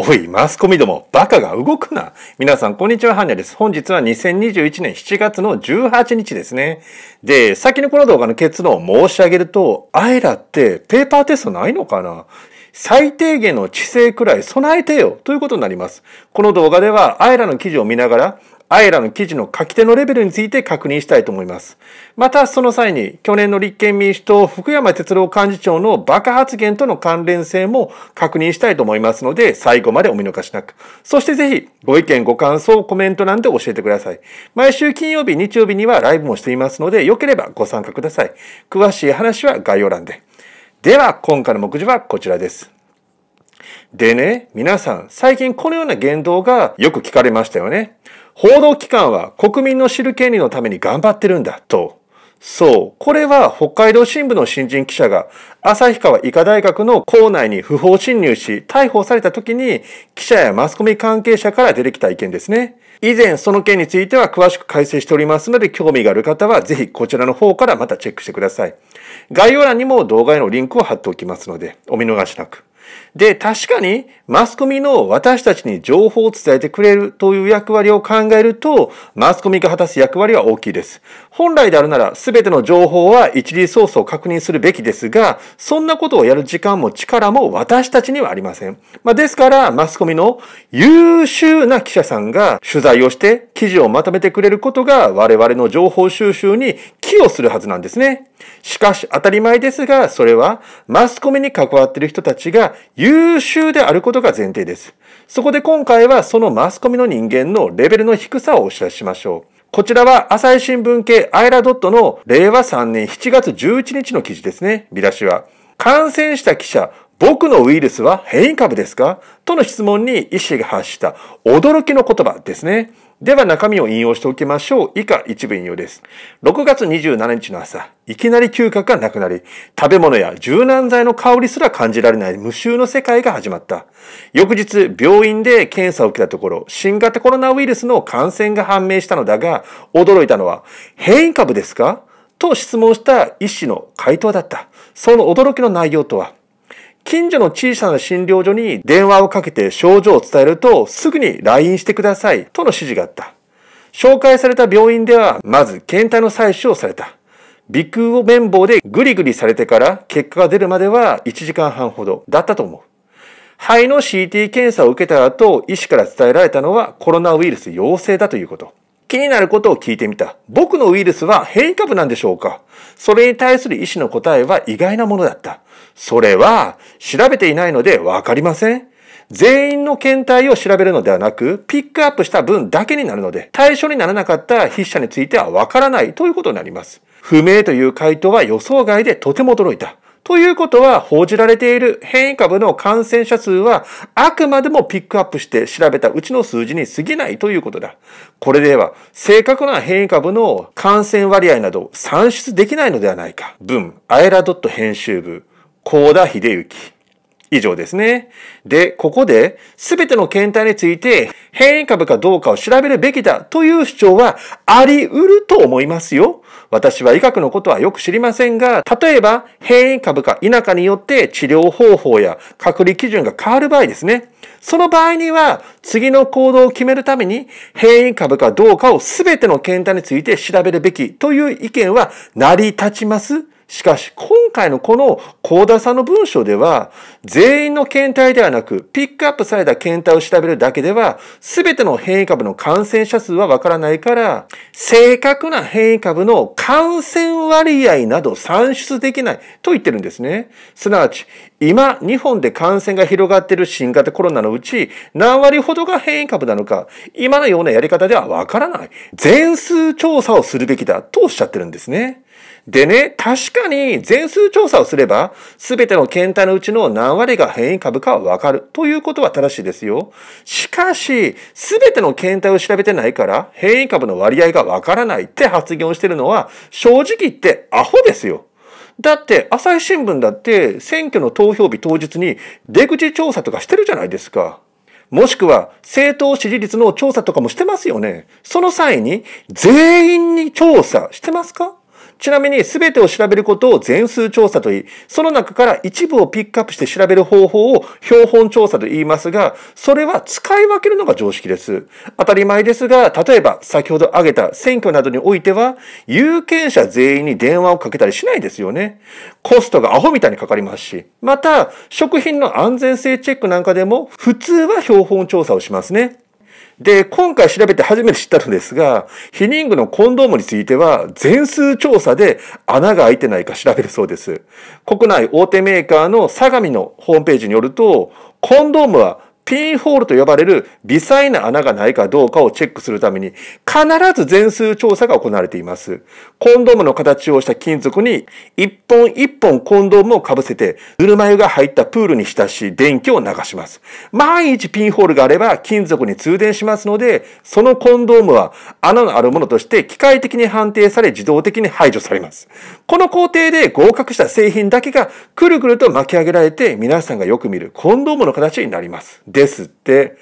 おい、マスコミども、バカが動くな。皆さん、こんにちは、ハンニャです。本日は2021年7月の18日ですね。で、先のこの動画の結論を申し上げると、あえらってペーパーテストないのかな最低限の知性くらい備えてよということになります。この動画では、あえらの記事を見ながら、アイラの記事の書き手のレベルについて確認したいと思います。またその際に去年の立憲民主党福山哲郎幹事長のバカ発言との関連性も確認したいと思いますので最後までお見逃しなく。そしてぜひご意見ご感想コメント欄で教えてください。毎週金曜日日曜日にはライブもしていますのでよければご参加ください。詳しい話は概要欄で。では今回の目次はこちらです。でね、皆さん、最近このような言動がよく聞かれましたよね。報道機関は国民の知る権利のために頑張ってるんだと。そう。これは北海道新聞の新人記者が旭川医科大学の校内に不法侵入し逮捕された時に記者やマスコミ関係者から出てきた意見ですね。以前その件については詳しく解説しておりますので興味がある方はぜひこちらの方からまたチェックしてください。概要欄にも動画へのリンクを貼っておきますのでお見逃しなく。で、確かにマスコミの私たちに情報を伝えてくれるという役割を考えると、マスコミが果たす役割は大きいです。本来であるならすべての情報は一時ソースを確認するべきですが、そんなことをやる時間も力も私たちにはありません。まあ、ですから、マスコミの優秀な記者さんが取材をして記事をまとめてくれることが我々の情報収集に寄与するはずなんですね。しかし当たり前ですが、それはマスコミに関わっている人たちが優秀であることが前提です。そこで今回はそのマスコミの人間のレベルの低さをお知らせしましょう。こちらは朝日新聞系アイラドットの令和3年7月11日の記事ですね。見出しは。感染した記者、僕のウイルスは変異株ですかとの質問に医師が発した驚きの言葉ですね。では中身を引用しておきましょう。以下一部引用です。6月27日の朝、いきなり嗅覚がなくなり、食べ物や柔軟剤の香りすら感じられない無臭の世界が始まった。翌日、病院で検査を受けたところ、新型コロナウイルスの感染が判明したのだが、驚いたのは、変異株ですかと質問した医師の回答だった。その驚きの内容とは、近所の小さな診療所に電話をかけて症状を伝えるとすぐに LINE してくださいとの指示があった。紹介された病院ではまず検体の採取をされた。鼻腔を綿棒でグリグリされてから結果が出るまでは1時間半ほどだったと思う。肺の CT 検査を受けた後、医師から伝えられたのはコロナウイルス陽性だということ。気になることを聞いてみた。僕のウイルスは変異株なんでしょうかそれに対する医師の答えは意外なものだった。それは調べていないのでわかりません。全員の検体を調べるのではなく、ピックアップした分だけになるので、対象にならなかった筆者についてはわからないということになります。不明という回答は予想外でとても驚いた。ということは、報じられている変異株の感染者数は、あくまでもピックアップして調べたうちの数字に過ぎないということだ。これでは、正確な変異株の感染割合など算出できないのではないか。文、アイラドット編集部、高田秀幸。以上ですね。で、ここで全ての検体について変異株かどうかを調べるべきだという主張はあり得ると思いますよ。私は医学のことはよく知りませんが、例えば変異株か否かによって治療方法や隔離基準が変わる場合ですね。その場合には次の行動を決めるために変異株かどうかを全ての検体について調べるべきという意見は成り立ちます。しかし、今回のこの高田さんの文章では、全員の検体ではなく、ピックアップされた検体を調べるだけでは、すべての変異株の感染者数はわからないから、正確な変異株の感染割合など算出できないと言ってるんですね。すなわち、今、日本で感染が広がっている新型コロナのうち、何割ほどが変異株なのか、今のようなやり方ではわからない。全数調査をするべきだとおっしゃってるんですね。でね、確かに全数調査をすれば、すべての検体のうちの何割が変異株かはわかるということは正しいですよ。しかし、すべての検体を調べてないから、変異株の割合がわからないって発言をしてるのは、正直言ってアホですよ。だって、朝日新聞だって、選挙の投票日当日に出口調査とかしてるじゃないですか。もしくは政党支持率の調査とかもしてますよね。その際に全員に調査してますかちなみに全てを調べることを全数調査と言い、その中から一部をピックアップして調べる方法を標本調査と言いますが、それは使い分けるのが常識です。当たり前ですが、例えば先ほど挙げた選挙などにおいては、有権者全員に電話をかけたりしないですよね。コストがアホみたいにかかりますし、また食品の安全性チェックなんかでも普通は標本調査をしますね。で、今回調べて初めて知ったのですが、ヒニングのコンドームについては、全数調査で穴が開いてないか調べるそうです。国内大手メーカーの相模のホームページによると、コンドームはピーホールと呼ばれる微細な穴がないかどうかをチェックするために、必ず全数調査が行われています。コンドームの形をした金属に、一本一本コンドームを被せて、ぬるま湯が入ったプールに浸し、電気を流します。万一ピンホールがあれば、金属に通電しますので、そのコンドームは穴のあるものとして機械的に判定され、自動的に排除されます。この工程で合格した製品だけが、くるくると巻き上げられて、皆さんがよく見るコンドームの形になります。ですって、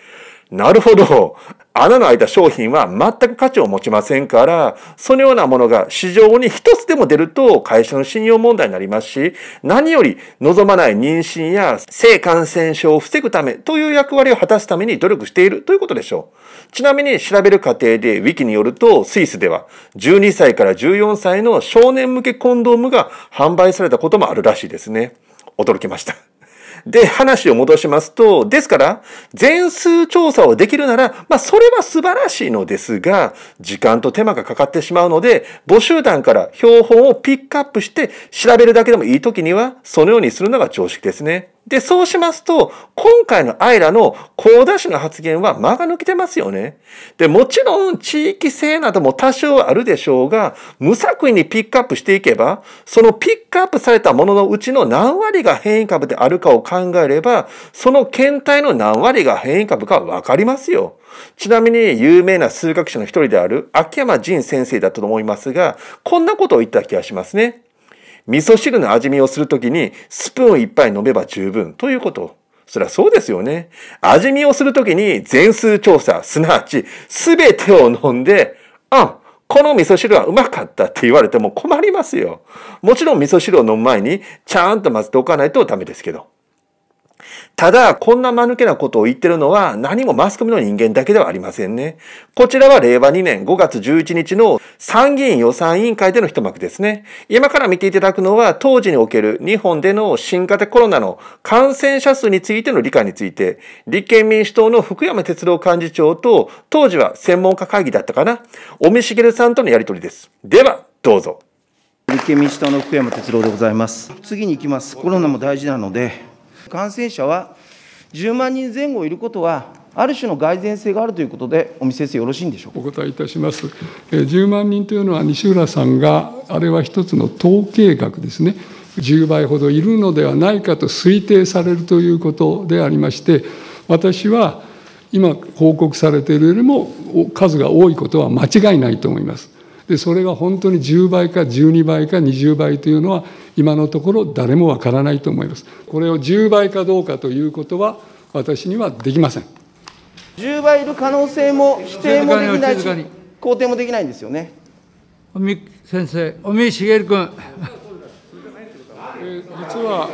なるほど。穴の開いた商品は全く価値を持ちませんから、そのようなものが市場に一つでも出ると会社の信用問題になりますし、何より望まない妊娠や性感染症を防ぐためという役割を果たすために努力しているということでしょう。ちなみに調べる過程で wiki によると、スイスでは12歳から14歳の少年向けコンドームが販売されたこともあるらしいですね。驚きました。で、話を戻しますと、ですから、全数調査をできるなら、まあ、それは素晴らしいのですが、時間と手間がかかってしまうので、募集団から標本をピックアップして調べるだけでもいい時には、そのようにするのが常識ですね。で、そうしますと、今回のアイラの高田氏の発言は間が抜けてますよね。で、もちろん地域性なども多少あるでしょうが、無作為にピックアップしていけば、そのピックアップされたもののうちの何割が変異株であるかを考えれば、その検体の何割が変異株かわかりますよ。ちなみに有名な数学者の一人である秋山仁先生だったと思いますが、こんなことを言った気がしますね。味噌汁の味見をするときに、スプーン一杯飲めば十分ということ。そりゃそうですよね。味見をするときに全数調査、すなわちすべてを飲んで、あ、この味噌汁はうまかったって言われても困りますよ。もちろん味噌汁を飲む前にちゃんと混ぜておかないとダメですけど。ただ、こんな間抜けなことを言ってるのは何もマスコミの人間だけではありませんね。こちらは令和2年5月11日の参議院予算委員会での一幕ですね。今から見ていただくのは当時における日本での新型コロナの感染者数についての理解について、立憲民主党の福山哲郎幹事長と当時は専門家会議だったかな、尾身茂さんとのやりとりです。では、どうぞ。立憲民主党の福山哲郎でございます。次に行きます。コロナも大事なので、感染者は10万人前後いることは、ある種の蓋然性があるということで、尾身先生、よろしいんでしょうかお答えいたします。10万人というのは、西浦さんが、あれは一つの統計学ですね、10倍ほどいるのではないかと推定されるということでありまして、私は今、報告されているよりも数が多いことは間違いないと思います。でそれが本当に10倍か12倍か20倍というのは今のところ誰もわからないと思いますこれを10倍かどうかということは私にはできません10倍いる可能性も否定もできないし肯定もできないんですよね尾身先生尾身茂君え実は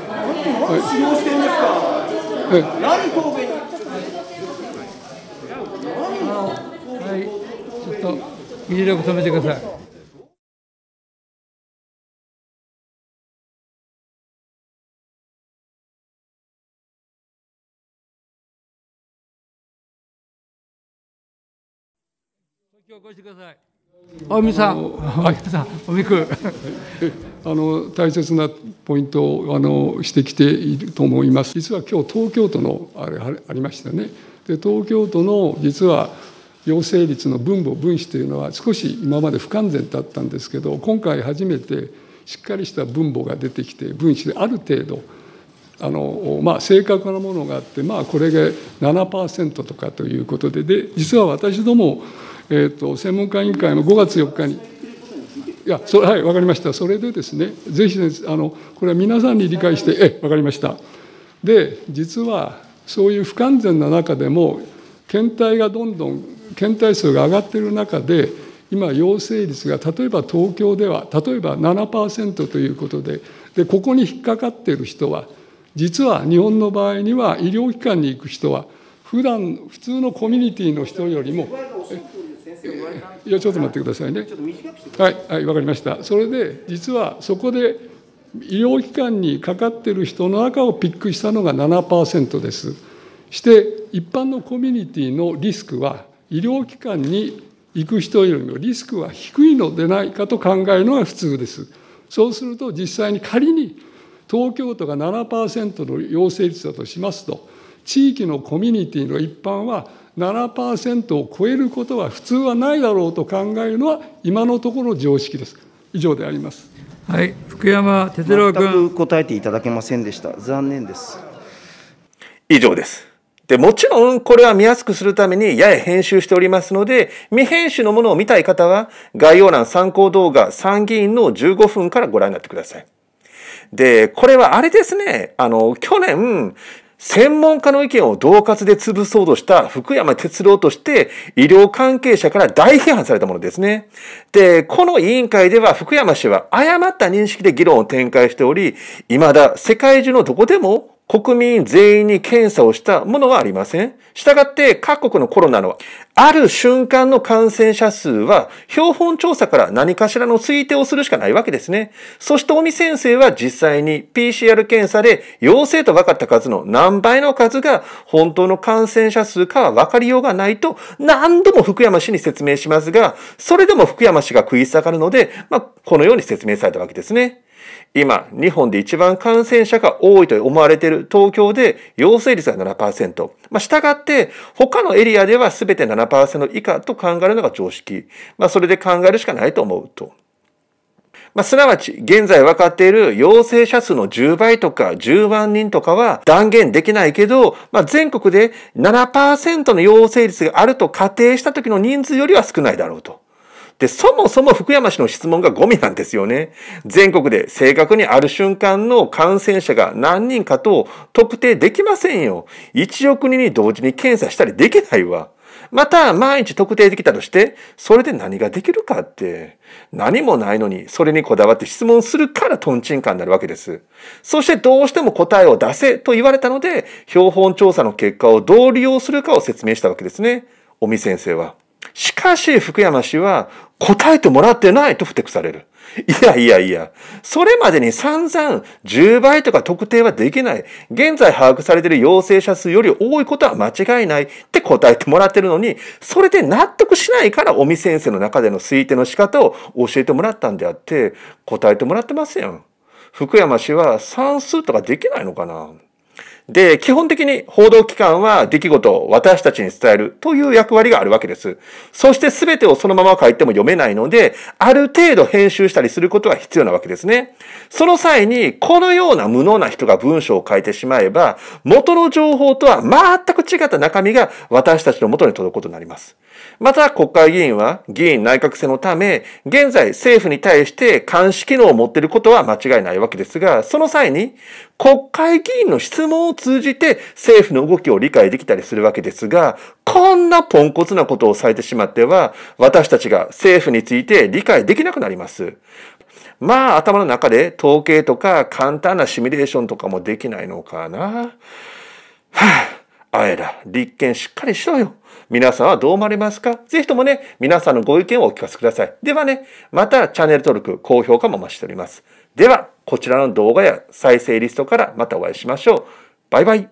何神戸に入力止めてください。今日ごしてください。おみさん、おみさん、おみく。あの大切なポイントをあのしてきていると思います。実は今日東京都のあれありましたね。で東京都の実は陽性率の分母分子というのは少し今まで不完全だったんですけど今回初めてしっかりした分母が出てきて分子である程度あの、まあ、正確なものがあって、まあ、これが7%とかということでで実は私ども、えーと、専門家委員会の5月4日に。いやそれはい分かりましたそれでですねぜひあのこれは皆さんに理解してえ分かりましたで実はそういう不完全な中でも検体がどんどん検体数が上がっている中で今陽性率が例えば東京では例えば7%ということででここに引っかかっている人は実は日本の場合には医療機関に行く人は普段普通のコミュニティの人よりも。いやちょっと待ってくださいね。はい、はい、わかりました。それで、実はそこで医療機関にかかっている人の中をピックしたのが7%です。して、一般のコミュニティのリスクは医療機関に行く人よりもリスクは低いのでないかと考えるのが普通です。そうすると実際に仮に東京都が7%の陽性率だとしますと、地域のコミュニティの一般は7%を超えることは普通はないだろうと考えるのは今のところ常識です。以上であります。はい、福山哲郎君。答えていただけませんでした。残念です。以上です。で、もちろんこれは見やすくするためにやや編集しておりますので、未編集のものを見たい方は、概要欄参考動画参議院の15分からご覧になってください。で、これはあれですね、あの、去年、専門家の意見を同喝で潰そうとした福山哲郎として医療関係者から大批判されたものですね。で、この委員会では福山氏は誤った認識で議論を展開しており、未だ世界中のどこでも国民全員に検査をしたものはありません。したがって各国のコロナのある瞬間の感染者数は標本調査から何かしらの推定をするしかないわけですね。そして尾身先生は実際に PCR 検査で陽性と分かった数の何倍の数が本当の感染者数かは分かりようがないと何度も福山氏に説明しますが、それでも福山氏が食い下がるので、まあ、このように説明されたわけですね。今、日本で一番感染者が多いと思われている東京で陽性率が7%。まあ、従って、他のエリアでは全て7%以下と考えるのが常識。まあ、それで考えるしかないと思うと。まあ、すなわち、現在分かっている陽性者数の10倍とか10万人とかは断言できないけど、まあ、全国で7%の陽性率があると仮定した時の人数よりは少ないだろうと。で、そもそも福山氏の質問がゴミなんですよね。全国で正確にある瞬間の感染者が何人かと特定できませんよ。1億人に同時に検査したりできないわ。また、毎日特定できたとして、それで何ができるかって、何もないのに、それにこだわって質問するからトンチンカンになるわけです。そしてどうしても答えを出せと言われたので、標本調査の結果をどう利用するかを説明したわけですね。尾身先生は。しかし、福山氏は、答えてもらってないと不適される。いやいやいや、それまでに散々10倍とか特定はできない。現在把握されている陽性者数より多いことは間違いないって答えてもらってるのに、それで納得しないから尾身先生の中での推定の仕方を教えてもらったんであって、答えてもらってません。福山氏は算数とかできないのかなで、基本的に報道機関は出来事を私たちに伝えるという役割があるわけです。そして全てをそのまま書いても読めないので、ある程度編集したりすることは必要なわけですね。その際に、このような無能な人が文章を書いてしまえば、元の情報とは全く違った中身が私たちの元に届くことになります。また、国会議員は議員内閣制のため、現在政府に対して監視機能を持っていることは間違いないわけですが、その際に、国会議員の質問を通じて政府の動きを理解できたりするわけですが、こんなポンコツなことをされてしまっては、私たちが政府について理解できなくなります。まあ、頭の中で統計とか簡単なシミュレーションとかもできないのかな。はあ、あえら、立憲しっかりしろよ。皆さんはどう思われますかぜひともね、皆さんのご意見をお聞かせください。ではね、またチャンネル登録、高評価も増しております。では、こちらの動画や再生リストからまたお会いしましょう。バイバイ。